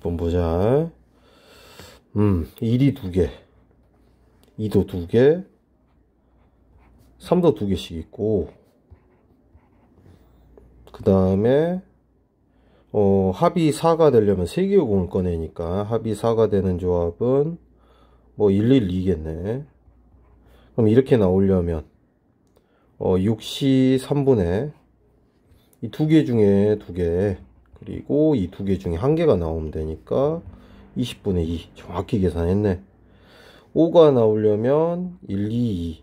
한번 보자. 음, 1이 두 개. 2도 두 개. 3도 두 개씩 있고. 그 다음에, 어, 합이 4가 되려면 3개의 공을 꺼내니까 합이 4가 되는 조합은 뭐 112겠네. 그럼 이렇게 나오려면, 어, 6시 3분의 이 두 개 중에 두 개, 그리고 이 두 개 중에 한 개가 나오면 되니까 20분의 2 정확히 계산했네 5가 나오려면 1, 2, 2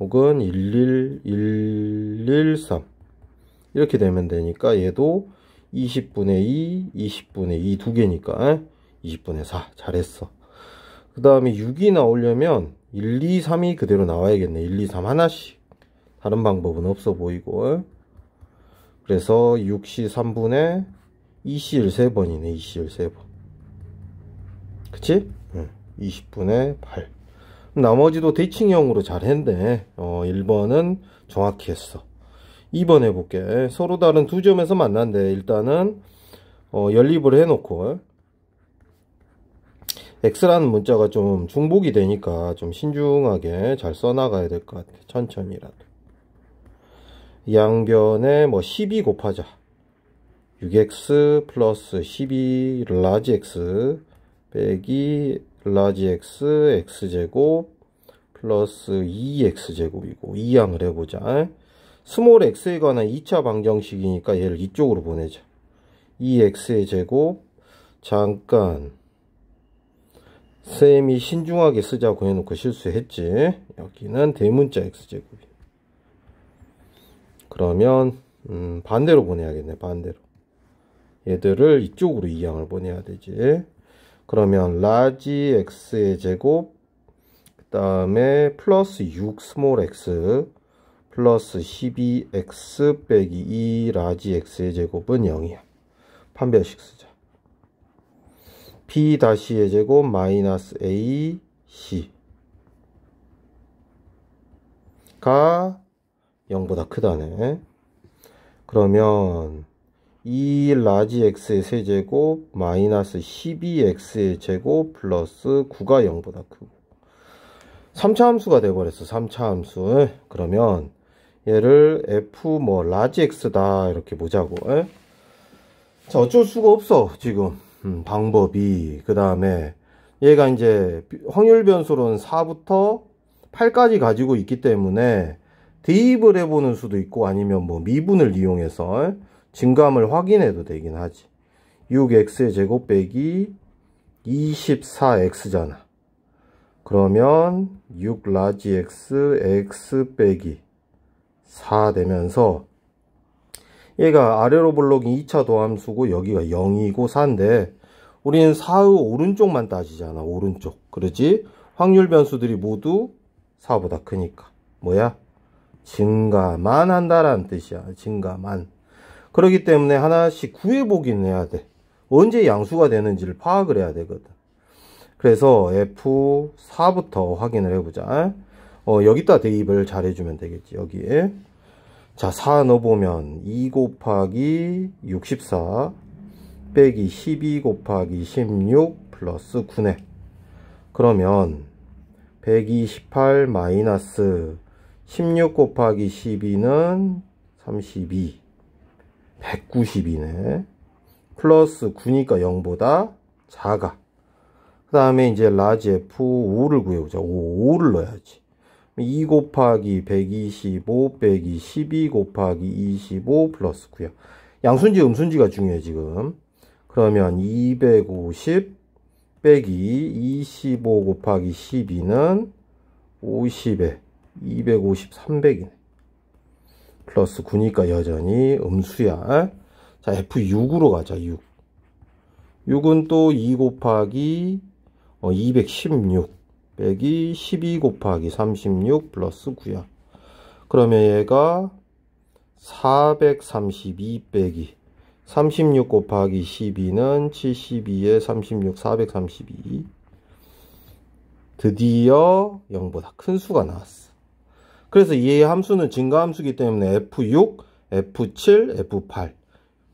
혹은 1, 1, 1, 1, 3 이렇게 되면 되니까 얘도 20분의 2, 20분의 2 두 개니까 20분의 4 잘했어 그 다음에 6이 나오려면 1, 2, 3이 그대로 나와야겠네 1, 2, 3 하나씩 다른 방법은 없어 보이고 그래서 6시 3분에 2시 13번이네 2시 13번 그치? 응. 20분에 8 나머지도 대칭형으로 잘 했네 어, 1번은 정확히 했어 2번 해볼게 서로 다른 두 점에서 만난대 일단은 어, 연립을 해놓고 X라는 문자가 좀 중복이 되니까 좀 신중하게 잘 써나가야 될 것 같아 천천히라도 양변에 뭐 12 곱하자 6x 플러스 12 라지 x 빼기 라지 x x제곱 플러스 2x제곱이고 2양을 해보자 스몰 x에 관한 2차 방정식이니까 얘를 이쪽으로 보내자 2x의 제곱 잠깐 쌤이 신중하게 쓰자고 해놓고 실수했지 여기는 대문자 x제곱이 그러면 음, 반대로 보내야겠네 반대로 얘들을 이쪽으로 이항을 보내야 되지 그러면 라지 x의 제곱 그 다음에 플러스 6 스몰 x 플러스 12x 빼기 2 라지 x의 제곱은 0이야 판별식 쓰자 p 다시의 제곱 마이너스 a c 가 0보다 크다네. 그러면 2 라지 x의 세제곱 마이너스 12x의 제곱 플러스 9가 0보다 크고 3차 함수가 돼버렸어 3차 함수 그러면 얘를 f 뭐 라지 x다 이렇게 보자고 자 어쩔 수가 없어 지금 음, 방법이 그 다음에 얘가 이제 확률 변수로는 4부터 8까지 가지고 있기 때문에 대입을 해보는 수도 있고 아니면 뭐 미분을 이용해서 증감을 확인해도 되긴 하지 6x의 제곱 빼기 24x잖아 그러면 6 라지 x x 빼기 4 되면서 얘가 아래로 블록이 2차 도함수고 여기가 0이고 4인데 우리는 4의 오른쪽만 따지잖아 오른쪽 그러지 확률 변수들이 모두 4보다 크니까 뭐야 증가만 한다라는 뜻이야. 증가만. 그렇기 때문에 하나씩 구해보긴 해야 돼. 언제 양수가 되는지를 파악을 해야 되거든. 그래서 F4부터 확인을 해보자. 어, 여기다 대입을 잘 해주면 되겠지. 여기에. 자, 4 넣어보면 2 곱하기 64 빼기 12 곱하기 16 플러스 9네. 그러면 128 마이너스 16 곱하기 12는 32 192네 플러스 9니까 0보다 작아 그 다음에 이제 라지 F 5를 구해보자 5, 5를 넣어야지 2 곱하기 125 빼기 12 곱하기 25 플러스 9야 양순지 음순지가 중요해 지금 그러면 250 빼기 25 곱하기 12는 50에 250, 300이네. 플러스 9니까 여전히 음수야. 자, F6으로 가자, 6. 6은 또 2 곱하기 216 어, 빼기 12 곱하기 36 플러스 9야. 그러면 얘가 432 빼기 36 곱하기 12는 72에 36, 432. 드디어 0보다 큰 수가 나왔어. 그래서 이 함수는 증가 함수이기 때문에 F6, F7, F8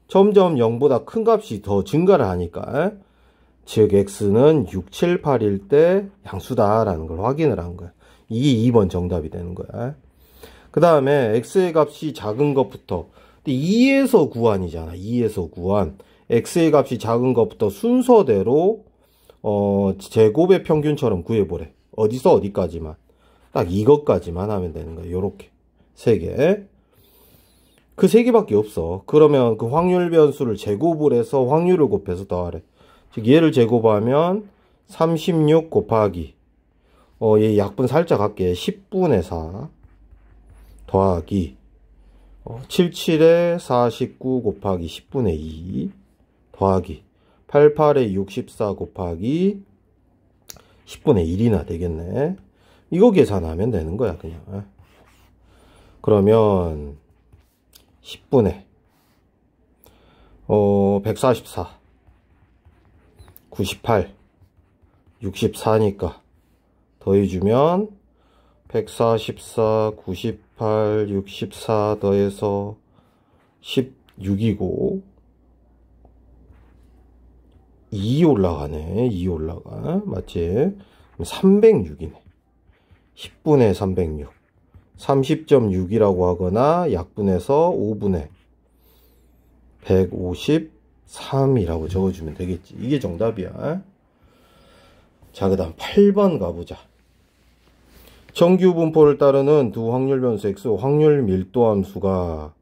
점점 0보다 큰 값이 더 증가를 하니까 즉 X는 6, 7, 8일 때 양수다 라는 걸 확인을 한 거야 이게 2번 정답이 되는 거야 그 다음에 X의 값이 작은 것부터 2에서 9안이잖아 2에서 9안 X의 값이 작은 것부터 순서대로 어, 제곱의 평균처럼 구해보래 어디서 어디까지만 딱 이것까지만 하면 되는 거야. 요렇게. 세 개. 그 세 개밖에 없어. 그러면 그 확률 변수를 제곱을 해서 확률을 곱해서 더하래. 즉, 얘를 제곱하면 36 곱하기. 어, 얘 약분 살짝 할게. 10분의 4 더하기. 어, 77에 49 곱하기 10분의 2 더하기. 88에 64 곱하기 10분의 1이나 되겠네. 이거 계산하면 되는 거야 그냥 예. 그러면 10분에 어144 98 64니까 더해주면 144 98 64 더해서 16이고 2 올라가네 2 올라가 맞지 306이네 10분의 306 30.6이라고 하거나 약분해서 5분의 153이라고 적어주면 되겠지 이게 정답이야 자그 다음 8번 가보자 정규 분포를 따르는 두 확률 변수 x 확률 밀도 함수가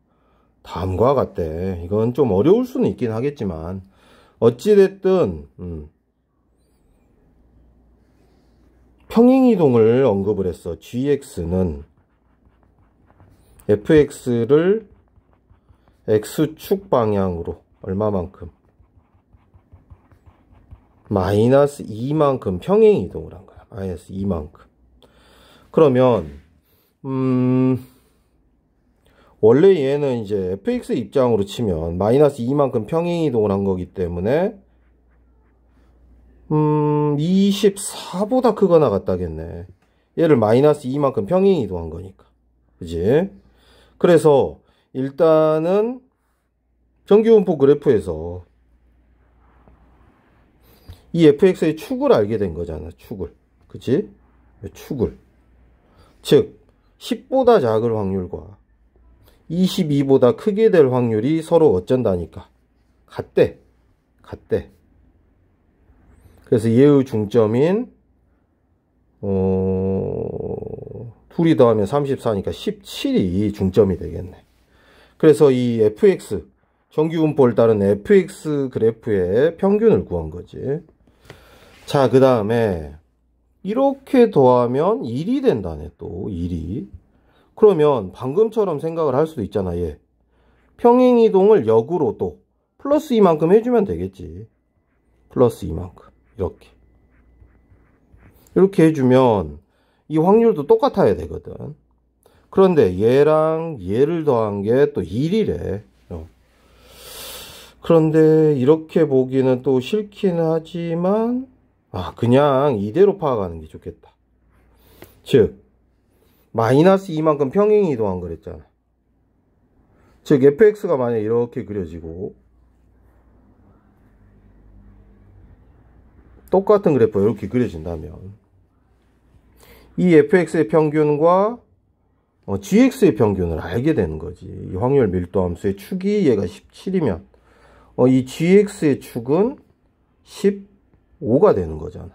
다음과 같대 이건 좀 어려울 수는 있긴 하겠지만 어찌됐든 음, 평행이동을 언급을 했어. gx는 fx를 x축 방향으로 얼마만큼? 마이너스 2만큼 평행이동을 한 거야. 마이너스 2만큼. 그러면 음... 원래 얘는 이제 fx 입장으로 치면 마이너스 2만큼 평행이동을 한 거기 때문에 음 24보다 크거나 같다겠네 얘를 마이너스 2만큼 평행 이동한 거니까 그지 그래서 일단은 정기분포 그래프에서 이 fx의 축을 알게 된 거잖아 축을 그치 축을 즉 10보다 작을 확률과 22보다 크게 될 확률이 서로 어쩐다니까 같대 같대 그래서 예의 중점인 어, 둘이 더하면 34니까 17이 중점이 되겠네. 그래서 이 fx, 정규분포를 따른 fx 그래프의 평균을 구한 거지. 자, 그 다음에 이렇게 더하면 1이 된다네, 또 1이. 그러면 방금처럼 생각을 할 수도 있잖아, 얘. 평행이동을 역으로 또 플러스 이만큼 해주면 되겠지. 플러스 이만큼 이렇게 이렇게 해주면 이 확률도 똑같아야 되거든 그런데 얘랑 얘를 더한 게 또 1이래 어. 그런데 이렇게 보기는 또 싫긴 하지만 아 그냥 이대로 파악하는 게 좋겠다 즉 마이너스 2만큼 평행이동한 그랬잖아 즉 fx가 만약 이렇게 그려지고 똑같은 그래프가 이렇게 그려진다면 이 fx의 평균과 어, gx의 평균을 알게 되는 거지. 확률 밀도 함수의 축이 얘가 17이면 어, 이 gx의 축은 15가 되는 거잖아.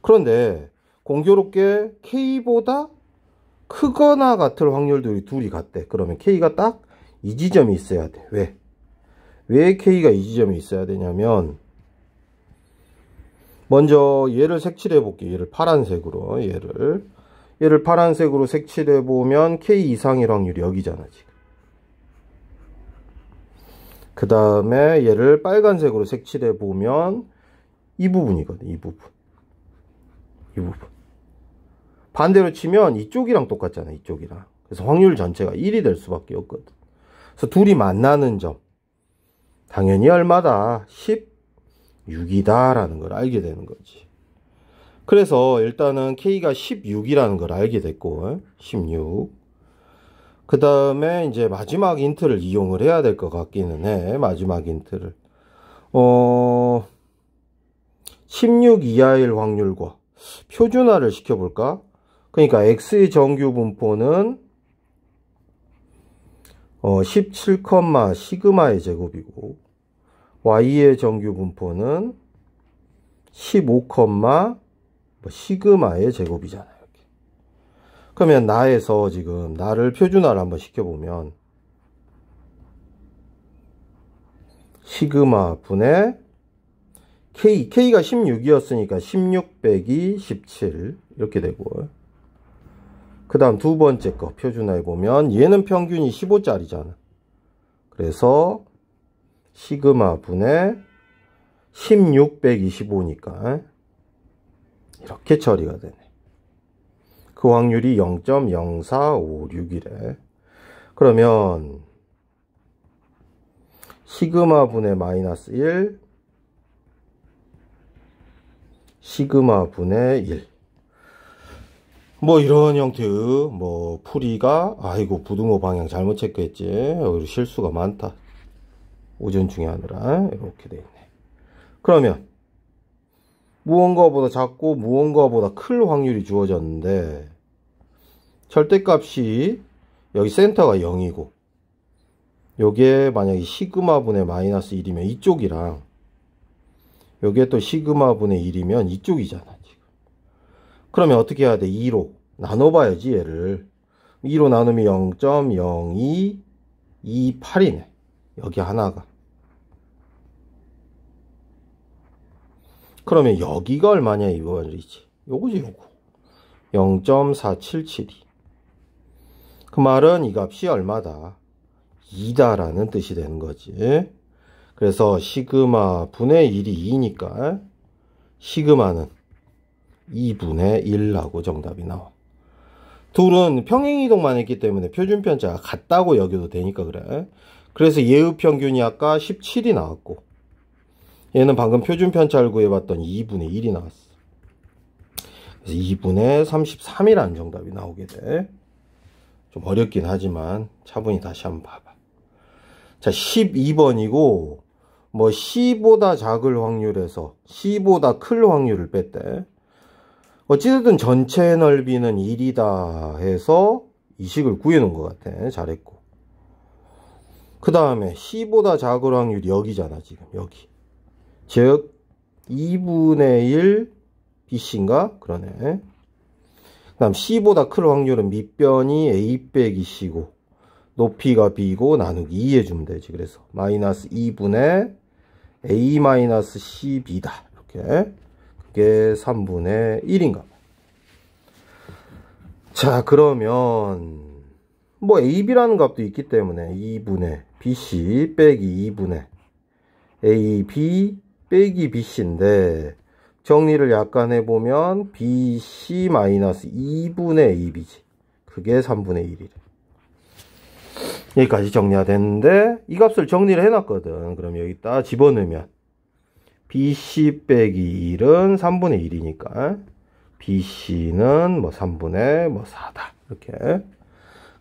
그런데 공교롭게 k보다 크거나 같을 확률들이 둘이 같대. 그러면 k가 딱 이 지점이 있어야 돼. 왜? 왜 k가 이 지점이 있어야 되냐면 먼저 얘를 색칠해 볼게요. 얘를 파란색으로 얘를 얘를 파란색으로 색칠해 보면 K 이상일 확률이 여기잖아 지금. 그 다음에 얘를 빨간색으로 색칠해 보면 이 부분이거든 이 부분 이 부분 반대로 치면 이쪽이랑 똑같잖아 이쪽이랑 그래서 확률 전체가 1이 될 수밖에 없거든 그래서 둘이 만나는 점 당연히 얼마다 10 6이다라는 걸 알게 되는 거지. 그래서 일단은 K가 16이라는 걸 알게 됐고, 16. 그 다음에 이제 마지막 인트를 이용을 해야 될 것 같기는 해. 마지막 인트를. 어, 16 이하일 확률과 표준화를 시켜볼까? 그러니까 X의 정규 분포는 어, 17, 시그마의 제곱이고 y의 정규 분포는 15, 뭐 시그마의 제곱이잖아요. 이렇게. 그러면 나에서 지금 나를 표준화를 한번 시켜보면 시그마 분의 k, k가 16이었으니까 16 빼기 17 이렇게 되고 그 다음 두 번째 거 표준화해 보면 얘는 평균이 15짜리잖아. 그래서 시그마 분의 16 125니까 이렇게 처리가 되네. 그 확률이 0.0456이래. 그러면 시그마 분의 마이너스 1 시그마 분의 1. 뭐 이런 형태의 뭐 풀이가 아이고 부등호 방향 잘못 체크했지 실수가 많다 오전 중에 하느라 이렇게 돼 있네. 그러면 무언가보다 작고 무언가보다 클 확률이 주어졌는데 절대값이 여기 센터가 0이고 여기에 만약에 시그마 분의 마이너스 1이면 이쪽이랑 여기에 또 시그마 분의 1이면 이쪽이잖아 지금 그러면 어떻게 해야 돼 2로 나눠봐야지 얘를 2로 나누면 0.0228이네 여기 하나가 그러면 여기가 얼마냐 이거지 요거지 요거 0.477이 그 말은 이 값이 얼마다 2다 라는 뜻이 되는 거지 그래서 시그마 분의 1이 2니까 시그마는 2분의 1라고 정답이 나와 둘은 평행이동만 했기 때문에 표준편차가 같다고 여겨도 되니까 그래 그래서 예우 평균이 아까 17이 나왔고 얘는 방금 표준 편차를 구해봤던 2분의 1이 나왔어. 그래서 2분의 33이라는 정답이 나오게 돼. 좀 어렵긴 하지만 차분히 다시 한번 봐봐. 자, 12번이고 뭐 C보다 작을 확률에서 C보다 클 확률을 뺐대. 어찌됐든 전체 넓이는 1이다 해서 이식을 구해놓은 것 같아. 잘했고. 그 다음에 C보다 작을 확률이 여기잖아 지금 여기 즉 2분의 1 BC인가? 그러네 그 다음 C보다 클 확률은 밑변이 A 빼기 C고 높이가 B고 나누기 2 해주면 되지 그래서 마이너스 2분의 A 마이너스 CB다 이렇게 그게 3분의 1인가 자 그러면 뭐 AB라는 값도 있기 때문에 2분의 BC 빼기 2분의 AB 빼기 BC인데 정리를 약간 해보면 BC 2분의 AB지. 그게 3분의 1이래. 여기까지 정리가 됐는데 이 값을 정리를 해놨거든. 그럼 여기다 집어넣으면 BC 빼기 1은 3분의 1이니까 BC는 뭐 3분의 뭐 4다. 이렇게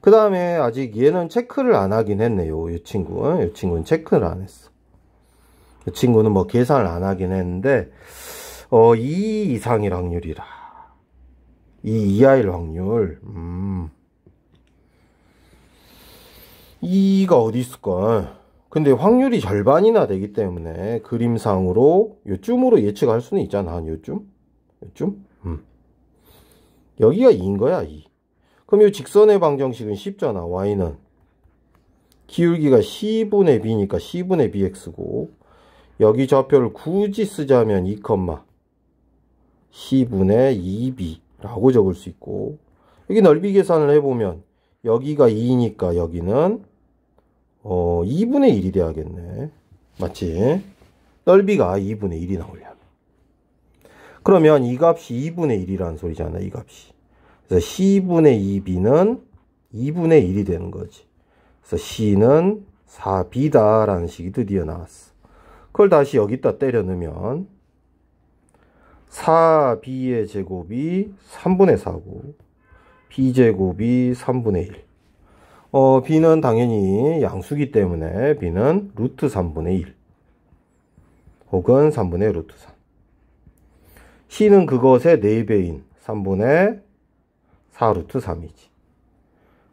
그 다음에 아직 얘는 체크를 안 하긴 했네요 이 친구는 이 친구는 체크를 안 했어 이 친구는 뭐 계산을 안 하긴 했는데 어, 2 이상일 확률이라 2 이하일 확률 음. 2가 어디 있을까 근데 확률이 절반이나 되기 때문에 그림상으로 요쯤으로 예측할 수는 있잖아 요쯤 요쯤 음. 여기가 2인 거야 2 그럼 이 직선의 방정식은 쉽잖아. y는 기울기가 c분의 b니까 c분의 bx고 여기 좌표를 굳이 쓰자면 2, c분의 2b라고 적을 수 있고 여기 넓이 계산을 해보면 여기가 2니까 여기는 어 2분의 1이 돼야겠네. 맞지? 넓이가 2분의 1이 나오려면 그러면 이 값이 2분의 1이라는 소리잖아. 이 값이. 그래서 C분의 2B는 2분의 1이 되는 거지. 그래서 C는 4B다 라는 식이 드디어 나왔어. 그걸 다시 여기다 때려 넣으면 4B의 제곱이 3분의 4고 B제곱이 3분의 1. 어, B는 당연히 양수기 때문에 B는 루트 3분의 1 혹은 3분의 루트 3. C는 그것의 4배인 3분의 4루트 3이지.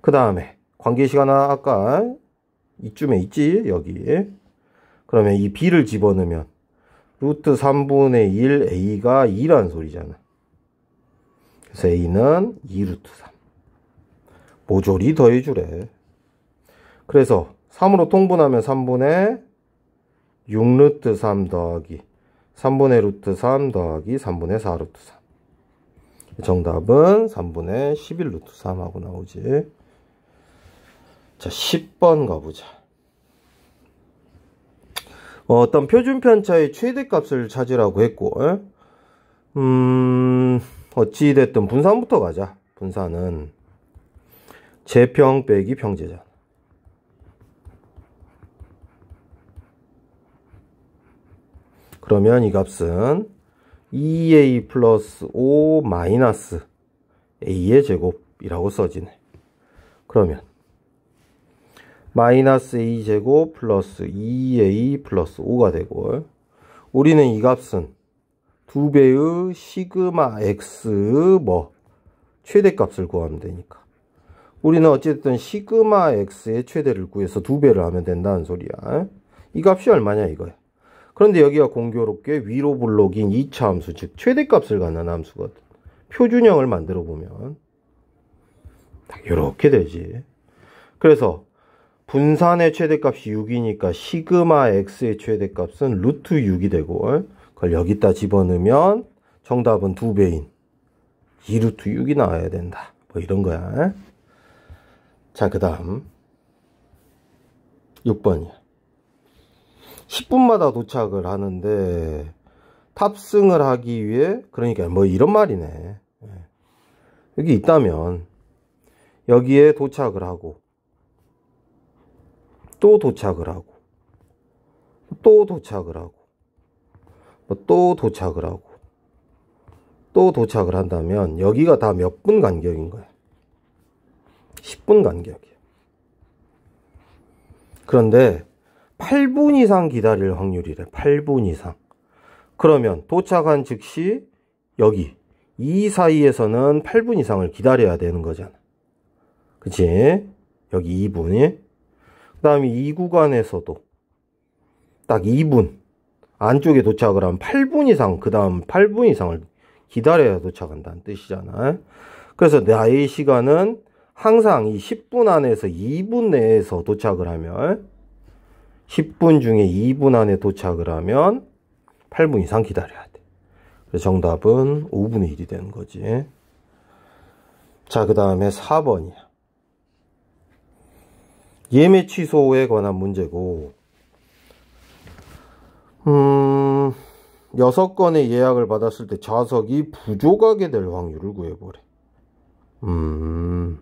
그 다음에 관계시간나 아까 이쯤에 있지 여기 그러면 이 b를 집어넣으면 루트 3분의 1 a가 2란 소리잖아 그래서 a는 2루트 3 모조리 더해주래 그래서 3으로 통분하면 3분의 6루트 3 더하기 3분의 루트 3 더하기 3분의 4루트 3 정답은 3분의 11 루트 3하고 나오지. 자, 10번 가보자. 어, 떤 표준 편차의 최대값을 찾으라고 했고, 에? 어? 음, 어찌됐든 분산부터 가자. 분산은 제평 빼기 평제자. 그러면 이 값은 2a e 플러스 5 마이너스 a의 제곱이라고 써지네. 그러면 마이너스 a 제곱 플러스 2a e 플러스 5가 되고 우리는 이 값은 두 배의 시그마 x 뭐 최대값을 구하면 되니까 우리는 어쨌든 시그마 x의 최대를 구해서 두 배를 하면 된다는 소리야. 이 값이 얼마냐 이거야. 그런데 여기가 공교롭게 위로 블록인 2차 함수, 즉 최대값을 갖는 함수거든. 표준형을 만들어 보면 딱 이렇게 되지. 그래서 분산의 최대값이 6이니까 시그마 x의 최대값은 루트 6이 되고 그걸 여기다 집어넣으면 정답은 2배인 2루트 6이 나와야 된다. 뭐 이런 거야. 자, 그 다음 6번이야. 10분마다 도착을 하는데 탑승을 하기 위해 그러니까 뭐 이런 말이네 예. 여기 있다면 여기에 도착을 하고 또 도착을 하고 또 도착을 하고 뭐 또 도착을 하고 또 도착을 한다면 여기가 다 몇 분 간격인 거야 10분 간격이야 그런데 8분 이상 기다릴 확률이래. 8분 이상. 그러면 도착한 즉시 여기 이 사이에서는 8분 이상을 기다려야 되는 거잖아. 그치? 여기 2분이. 그 다음에 이 구간에서도 딱 2분 안쪽에 도착을 하면 8분 이상 그 다음 8분 이상을 기다려야 도착한다는 뜻이잖아. 그래서 나의 시간은 항상 이 10분 안에서 2분 내에서 도착을 하면 10분 중에 2분 안에 도착을 하면 8분 이상 기다려야 돼. 그래서 정답은 5분의 1이 되는 거지. 자, 그 다음에 4번이야. 예매 취소에 관한 문제고, 음, 6건의 예약을 받았을 때 좌석이 부족하게 될 확률을 구해보래. 음.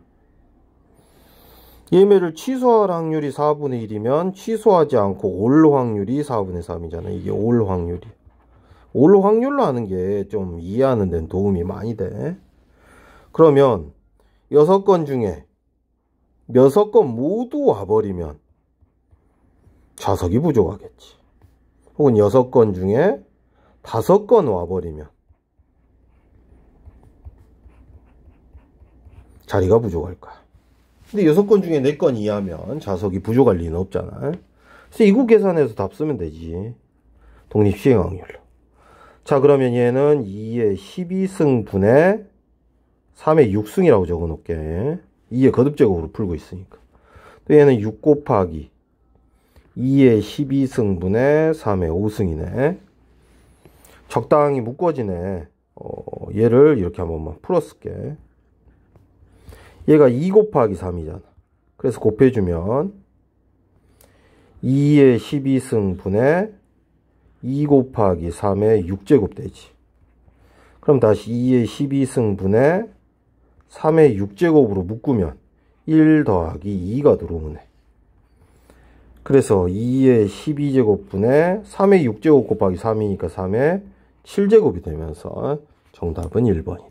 예매를 취소할 확률이 4분의 1이면 취소하지 않고 올 확률이 4분의 3이잖아요. 이게 올 확률이. 올 확률로 하는 게 좀 이해하는 데는 도움이 많이 돼. 그러면 6건 중에 6건 모두 와버리면 좌석이 부족하겠지. 혹은 6건 중에 5건 와버리면 자리가 부족할 거야. 근데 6건 중에 4건 이하면 좌석이 부족할 리는 없잖아. 그래서 이거 계산해서 답 쓰면 되지. 독립 시행 확률로. 자, 그러면 얘는 2의 12승 분의 3의 6승이라고 적어 놓게 2의 거듭제곱으로 풀고 있으니까. 또 얘는 6 곱하기 2의 12승 분의 3의 5승이네. 적당히 묶어지네. 어, 얘를 이렇게 한번만 풀었을게. 얘가 2 곱하기 3이잖아. 그래서 곱해주면 2의 12승 분에2 곱하기 3의 6제곱 되지. 그럼 다시 2의 12승 분에 3의 6제곱으로 묶으면 1 더하기 2가 들어오네. 그래서 2의 1 2제곱분에 3의 6제곱 곱하기 3이니까 3의 7제곱이 되면서 정답은 1번이네.